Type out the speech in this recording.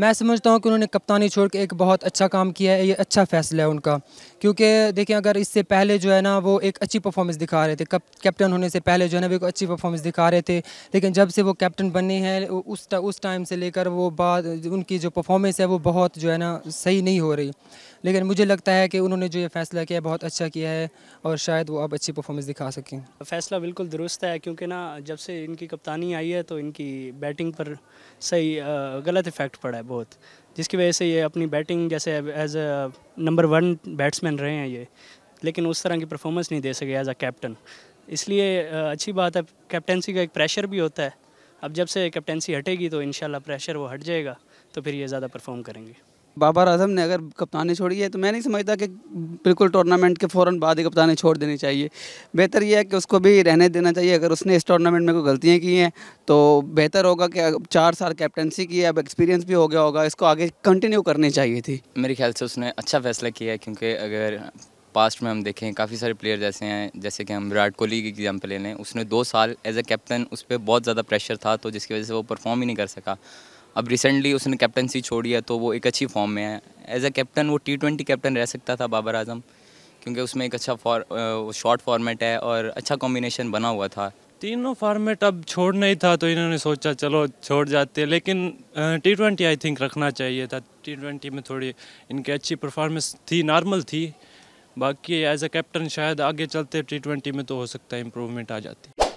मैं समझता हूँ कि उन्होंने कप्तानी छोड़ के एक बहुत अच्छा काम किया है ये अच्छा फैसला है उनका क्योंकि देखें अगर इससे पहले जो है ना वो एक अच्छी परफॉर्मेंस दिखा रहे थे कप कैप्टन होने से पहले जो है ना वो एक अच्छी परफॉर्मेंस दिखा रहे थे लेकिन जब से वो कैप्टन बने हैं उस ता, उस टाइम से लेकर वो बात उनकी जो परफॉर्मेंस है वो बहुत जो है ना सही नहीं हो रही लेकिन मुझे लगता है कि उन्होंने जो ये फैसला किया है बहुत अच्छा किया है और शायद वो अब अच्छी परफॉर्मेंस दिखा सकें फैसला बिल्कुल दुरुस्त है क्योंकि ना जब से इनकी कप्तानी आई है तो इनकी बैटिंग पर सही गलत इफेक्ट पड़ा है बहुत जिसकी वजह से ये अपनी बैटिंग जैसे as a number one batsman रहे हैं ये लेकिन उस तरह की परफॉर्मेंस नहीं दे सके एज अ कैप्टन इसलिए अच्छी बात है कैप्टनसी का एक प्रेशर भी होता है अब जब से कैप्टनसी हटेगी तो इन प्रेशर वो हट जाएगा तो फिर ये ज़्यादा परफॉर्म करेंगे बाबर आजम ने अगर कप्तानी छोड़ी है तो मैं नहीं समझता कि बिल्कुल टूर्नामेंट के फ़ौर बाद ही कप्तानी छोड़ देनी चाहिए बेहतर यह है कि उसको भी रहने देना चाहिए अगर उसने इस टूर्नामेंट में कोई गलतियाँ की हैं तो बेहतर होगा कि अब चार साल कैप्टनसी की है अब एक्सपीरियंस भी हो गया होगा इसको आगे कंटिन्यू करनी चाहिए थी मेरे ख्याल से उसने अच्छा फैसला किया है क्योंकि अगर पास्ट में हम देखें काफ़ी सारे प्लेयर जैसे हैं जैसे कि हम विराट कोहली की एग्जाम्पल ले लें उसने दो साल एज ए कैप्टन उस पर बहुत ज़्यादा प्रेशर था तो जिसकी वजह से वो परफॉर्म ही नहीं कर सका अब रिसेंटली उसने कैप्टनसी छोड़ी है तो वो एक अच्छी फॉर्म में है एज अ कैप्टन वो टी ट्वेंटी कैप्टन रह सकता था बाबर आजम क्योंकि उसमें एक अच्छा फॉर शॉर्ट फॉर्मेट है और अच्छा कॉम्बिनेशन बना हुआ था तीनों फॉर्मेट अब छोड़ना ही था तो इन्होंने सोचा चलो छोड़ जाते लेकिन टी ट्वेंटी आई थिंक रखना चाहिए था टी ट्वेंटी में थोड़ी इनकी अच्छी परफॉर्मेंस थी नॉर्मल थी बाकी एज अ कैप्टन शायद आगे चलते टी ट्वेंटी में तो हो सकता है इम्प्रूवमेंट आ जाती